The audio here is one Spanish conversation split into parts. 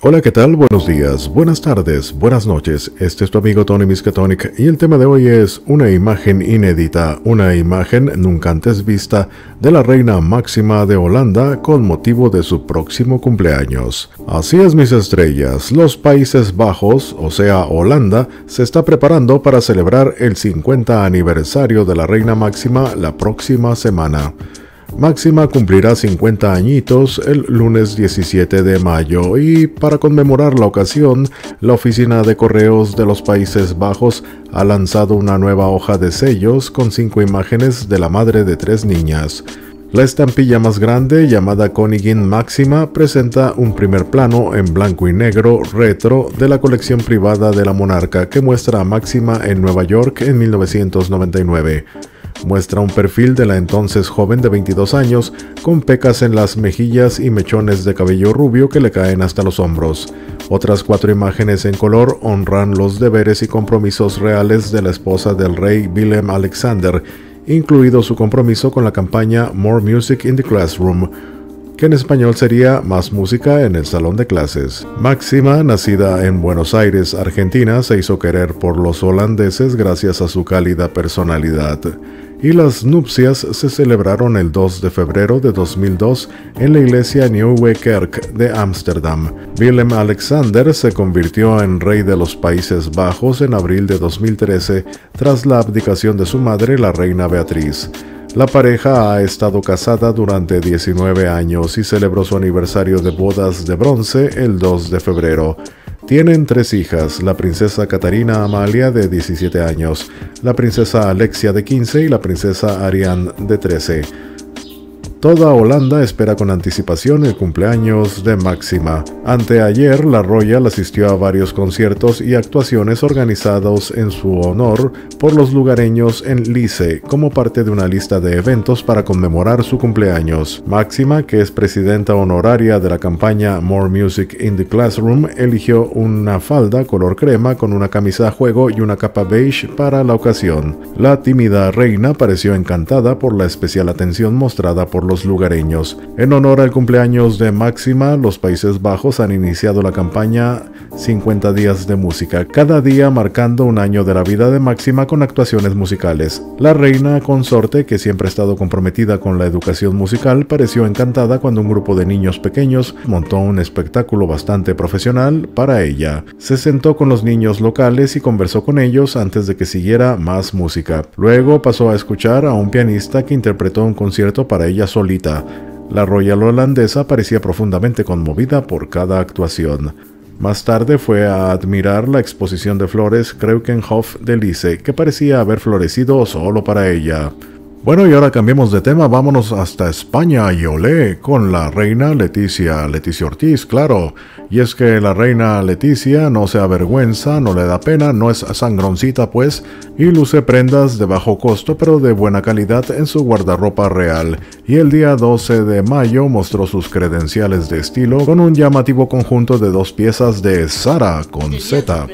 Hola, ¿qué tal? Buenos días, buenas tardes, buenas noches. Este es tu amigo Tony Miskatonic y el tema de hoy es una imagen inédita, una imagen nunca antes vista de la reina máxima de Holanda con motivo de su próximo cumpleaños. Así es, mis estrellas, los Países Bajos, o sea, Holanda, se está preparando para celebrar el 50 aniversario de la reina máxima la próxima semana. Máxima cumplirá 50 añitos el lunes 17 de mayo y para conmemorar la ocasión, la Oficina de Correos de los Países Bajos ha lanzado una nueva hoja de sellos con cinco imágenes de la madre de tres niñas. La estampilla más grande, llamada Konigin Máxima, presenta un primer plano en blanco y negro retro de la colección privada de la monarca que muestra a Máxima en Nueva York en 1999 muestra un perfil de la entonces joven de 22 años, con pecas en las mejillas y mechones de cabello rubio que le caen hasta los hombros. Otras cuatro imágenes en color honran los deberes y compromisos reales de la esposa del rey Willem Alexander, incluido su compromiso con la campaña More Music in the Classroom, que en español sería Más música en el salón de clases. Máxima, nacida en Buenos Aires, Argentina, se hizo querer por los holandeses gracias a su cálida personalidad y las nupcias se celebraron el 2 de febrero de 2002 en la iglesia Nieuwe Kerk de Ámsterdam. Willem Alexander se convirtió en rey de los Países Bajos en abril de 2013 tras la abdicación de su madre, la reina Beatriz. La pareja ha estado casada durante 19 años y celebró su aniversario de bodas de bronce el 2 de febrero. Tienen tres hijas, la princesa Catarina Amalia de 17 años, la princesa Alexia de 15 y la princesa Ariane de 13. Toda Holanda espera con anticipación el cumpleaños de Máxima. Anteayer, la Royal asistió a varios conciertos y actuaciones organizados en su honor por los lugareños en Lice como parte de una lista de eventos para conmemorar su cumpleaños. Máxima, que es presidenta honoraria de la campaña More Music in the Classroom, eligió una falda color crema con una camisa a juego y una capa beige para la ocasión. La tímida reina pareció encantada por la especial atención mostrada por los lugareños. En honor al cumpleaños de Máxima, los Países Bajos han iniciado la campaña 50 días de música, cada día marcando un año de la vida de Máxima con actuaciones musicales. La reina consorte, que siempre ha estado comprometida con la educación musical, pareció encantada cuando un grupo de niños pequeños montó un espectáculo bastante profesional para ella. Se sentó con los niños locales y conversó con ellos antes de que siguiera más música. Luego pasó a escuchar a un pianista que interpretó un concierto para ella sola la Royal Holandesa parecía profundamente conmovida por cada actuación. Más tarde fue a admirar la exposición de flores Kreukenhof de Lice, que parecía haber florecido solo para ella. Bueno, y ahora cambiemos de tema, vámonos hasta España y olé con la reina Leticia, Leticia Ortiz, claro, y es que la reina Leticia no se avergüenza, no le da pena, no es sangroncita pues, y luce prendas de bajo costo pero de buena calidad en su guardarropa real. Y el día 12 de mayo mostró sus credenciales de estilo con un llamativo conjunto de dos piezas de Sara con Z.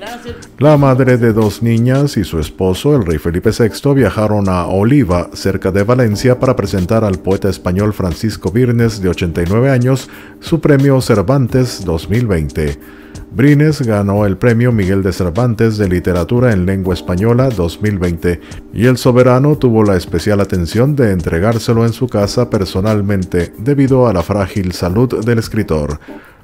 La madre de dos niñas y su esposo, el rey Felipe VI, viajaron a Oliva, cerca de Valencia, para presentar al poeta español Francisco Virnes, de 89 años, su premio Cervantes 2000 Brines ganó el premio Miguel de Cervantes de Literatura en Lengua Española 2020 y el soberano tuvo la especial atención de entregárselo en su casa personalmente debido a la frágil salud del escritor.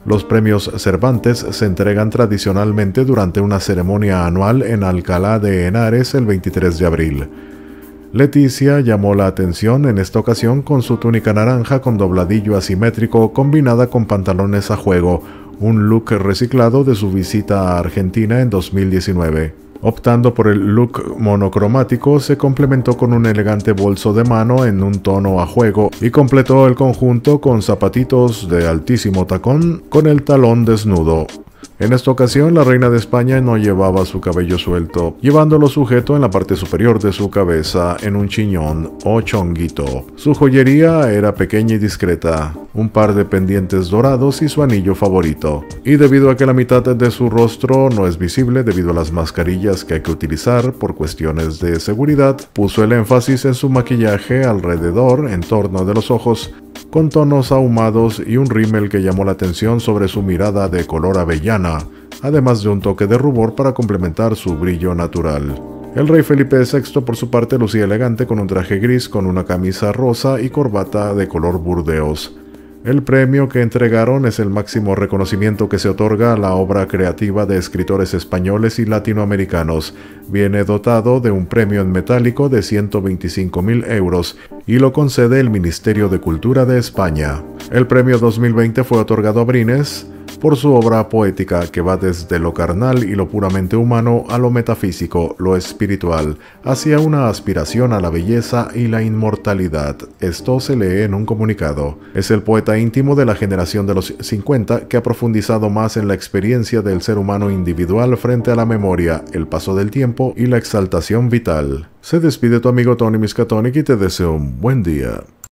Los premios Cervantes se entregan tradicionalmente durante una ceremonia anual en Alcalá de Henares el 23 de abril. Leticia llamó la atención en esta ocasión con su túnica naranja con dobladillo asimétrico combinada con pantalones a juego, un look reciclado de su visita a Argentina en 2019. Optando por el look monocromático, se complementó con un elegante bolso de mano en un tono a juego y completó el conjunto con zapatitos de altísimo tacón con el talón desnudo. En esta ocasión, la reina de España no llevaba su cabello suelto, llevándolo sujeto en la parte superior de su cabeza en un chiñón o chonguito. Su joyería era pequeña y discreta, un par de pendientes dorados y su anillo favorito. Y debido a que la mitad de su rostro no es visible debido a las mascarillas que hay que utilizar por cuestiones de seguridad, puso el énfasis en su maquillaje alrededor, en torno de los ojos con tonos ahumados y un rímel que llamó la atención sobre su mirada de color avellana, además de un toque de rubor para complementar su brillo natural. El rey Felipe VI por su parte lucía elegante con un traje gris con una camisa rosa y corbata de color burdeos. El premio que entregaron es el máximo reconocimiento que se otorga a la obra creativa de escritores españoles y latinoamericanos. Viene dotado de un premio en metálico de 125.000 euros y lo concede el Ministerio de Cultura de España. El premio 2020 fue otorgado a Brines, por su obra poética que va desde lo carnal y lo puramente humano a lo metafísico, lo espiritual, hacia una aspiración a la belleza y la inmortalidad. Esto se lee en un comunicado. Es el poeta íntimo de la generación de los 50 que ha profundizado más en la experiencia del ser humano individual frente a la memoria, el paso del tiempo y la exaltación vital. Se despide tu amigo Tony Miskatonic y te deseo un buen día.